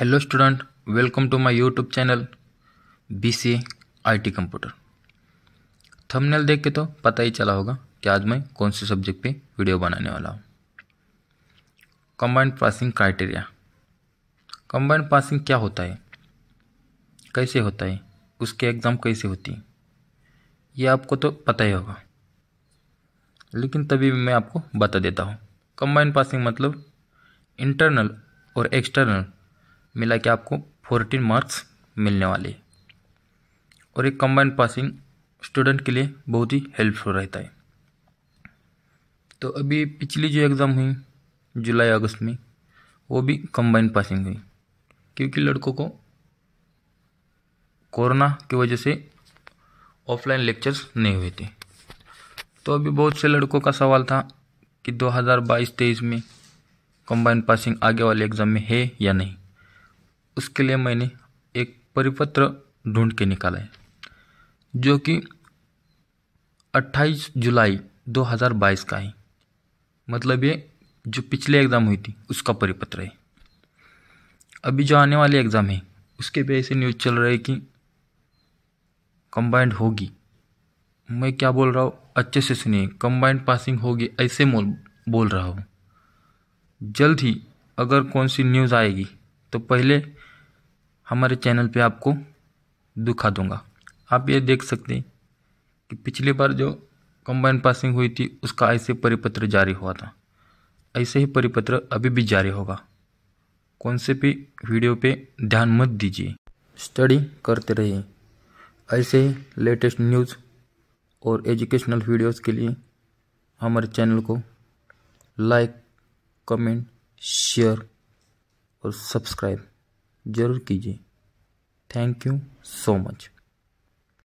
hello student welcome to my YouTube channel B C I computer thumbnail देख के तो पता ही चला होगा कि आज मैं कौन से सब्जेक्ट पे वीडियो बनाने वाला हूँ combined passing criteria combined passing क्या होता है कैसे होता है उसके एग्ज़ाम कैसे होती है ये आपको तो पता ही होगा लेकिन तभी भी मैं आपको बता देता हूँ कंबाइंड पासिंग मतलब इंटरनल और एक्सटर्नल मिला के आपको फोर्टीन मार्क्स मिलने वाले और एक कंबाइंड पासिंग स्टूडेंट के लिए बहुत ही हेल्पफुल रहता है तो अभी पिछली जो एग्ज़ाम हुई जुलाई अगस्त में वो भी कंबाइंड पासिंग हुई क्योंकि लड़कों को कोरोना की वजह से ऑफलाइन लेक्चर्स नहीं हुए थे तो अभी बहुत से लड़कों का सवाल था कि 2022-23 में कंबाइंड पासिंग आगे वाले एग्ज़ाम में है या नहीं उसके लिए मैंने एक परिपत्र ढूंढ के निकाला है जो कि 28 जुलाई 2022 का है मतलब ये जो पिछले एग्ज़ाम हुई थी उसका परिपत्र है अभी जो आने वाले एग्ज़ाम है उसके पे ऐसे न्यूज़ चल रही है कि कंबाइंड होगी मैं क्या बोल रहा हूँ अच्छे से सुनिए कंबाइंड पासिंग होगी ऐसे बोल रहा हूँ जल्द ही अगर कौन सी न्यूज़ आएगी तो पहले हमारे चैनल पे आपको दिखा दूंगा आप ये देख सकते हैं कि पिछली बार जो कंबाइन पासिंग हुई थी उसका ऐसे परिपत्र जारी हुआ था ऐसे ही परिपत्र अभी भी जारी होगा कौन से भी वीडियो पे ध्यान मत दीजिए स्टडी करते रहिए ऐसे ही लेटेस्ट न्यूज़ और एजुकेशनल वीडियोस के लिए हमारे चैनल को लाइक कमेंट शेयर और सब्सक्राइब ज़रूर कीजिए थैंक यू सो मच